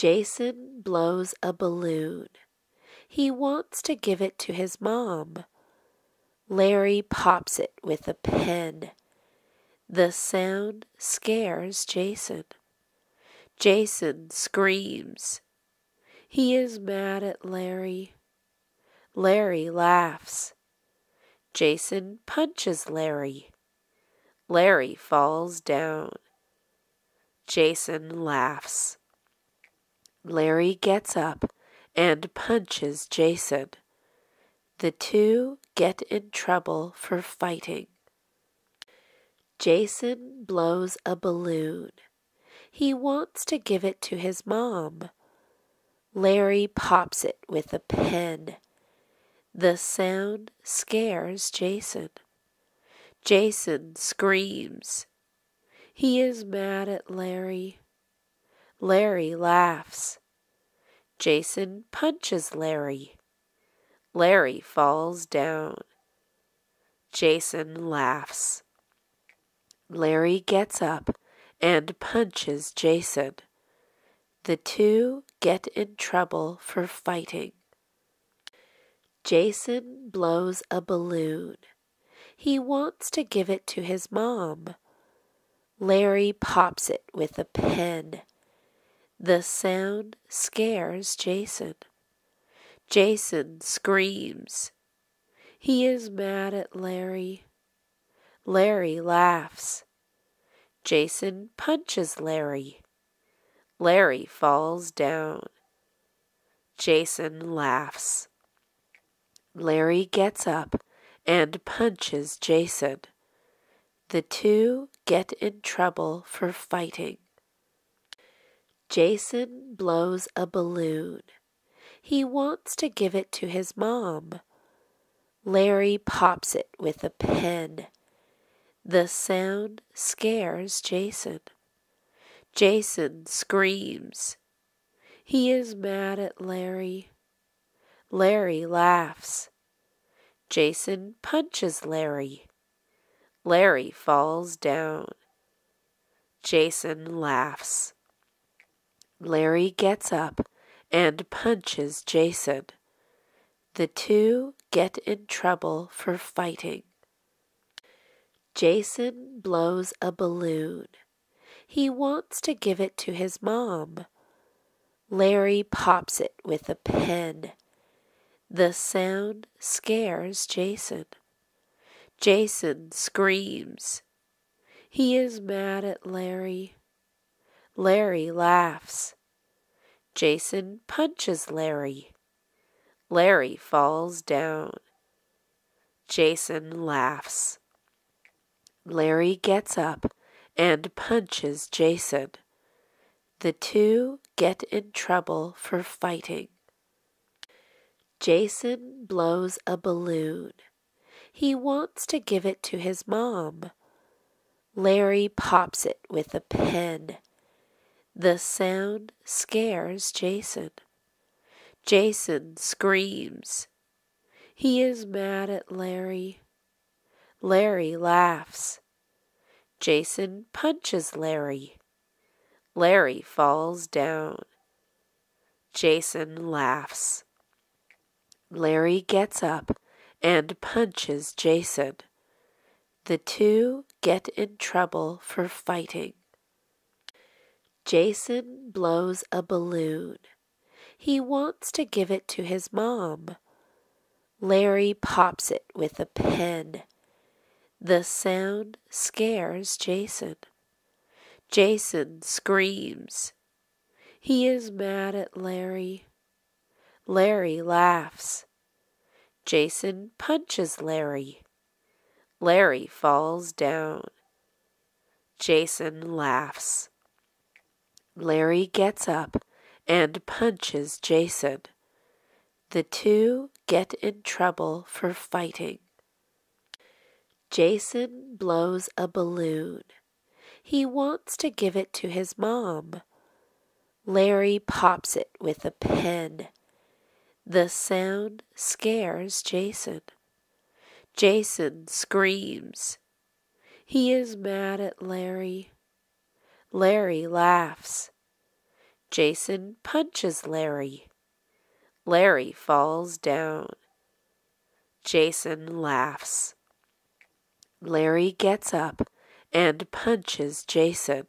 Jason blows a balloon. He wants to give it to his mom. Larry pops it with a pen. The sound scares Jason. Jason screams. He is mad at Larry. Larry laughs. Jason punches Larry. Larry falls down. Jason laughs. Larry gets up and punches Jason. The two get in trouble for fighting. Jason blows a balloon. He wants to give it to his mom. Larry pops it with a pen. The sound scares Jason. Jason screams. He is mad at Larry. Larry laughs. Jason punches Larry. Larry falls down. Jason laughs. Larry gets up and punches Jason. The two get in trouble for fighting. Jason blows a balloon. He wants to give it to his mom. Larry pops it with a pen. The sound scares Jason. Jason screams. He is mad at Larry. Larry laughs. Jason punches Larry. Larry falls down. Jason laughs. Larry gets up and punches Jason. The two get in trouble for fighting. Jason blows a balloon. He wants to give it to his mom. Larry pops it with a pen. The sound scares Jason. Jason screams. He is mad at Larry. Larry laughs. Jason punches Larry. Larry falls down. Jason laughs. Larry gets up and punches Jason. The two get in trouble for fighting. Jason blows a balloon. He wants to give it to his mom. Larry pops it with a pen. The sound scares Jason. Jason screams. He is mad at Larry. Larry laughs. Jason punches Larry. Larry falls down. Jason laughs. Larry gets up and punches Jason. The two get in trouble for fighting. Jason blows a balloon. He wants to give it to his mom. Larry pops it with a pen. The sound scares Jason. Jason screams. He is mad at Larry. Larry laughs. Jason punches Larry. Larry falls down. Jason laughs. Larry gets up and punches Jason. The two get in trouble for fighting. Jason blows a balloon. He wants to give it to his mom. Larry pops it with a pen. The sound scares Jason. Jason screams. He is mad at Larry. Larry laughs. Jason punches Larry. Larry falls down. Jason laughs. Larry gets up and punches Jason. The two get in trouble for fighting. Jason blows a balloon. He wants to give it to his mom. Larry pops it with a pen. The sound scares Jason. Jason screams. He is mad at Larry. Larry laughs. Jason punches Larry. Larry falls down. Jason laughs. Larry gets up and punches Jason.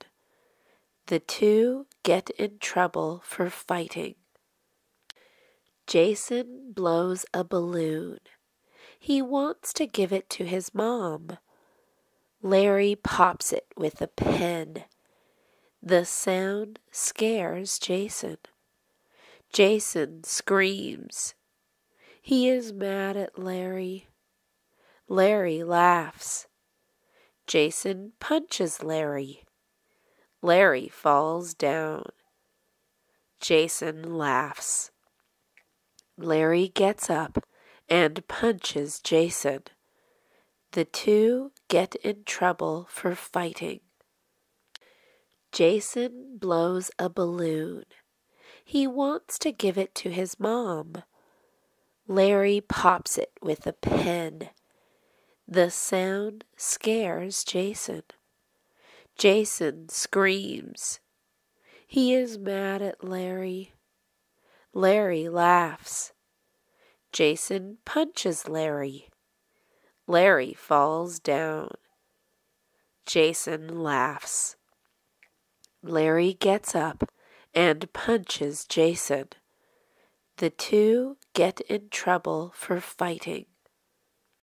The two get in trouble for fighting. Jason blows a balloon. He wants to give it to his mom. Larry pops it with a pen. The sound scares Jason. Jason screams. He is mad at Larry. Larry laughs. Jason punches Larry. Larry falls down. Jason laughs. Larry gets up and punches Jason. The two get in trouble for fighting. Jason blows a balloon. He wants to give it to his mom. Larry pops it with a pen. The sound scares Jason. Jason screams. He is mad at Larry. Larry laughs. Jason punches Larry. Larry falls down. Jason laughs. Larry gets up and punches Jason. The two get in trouble for fighting.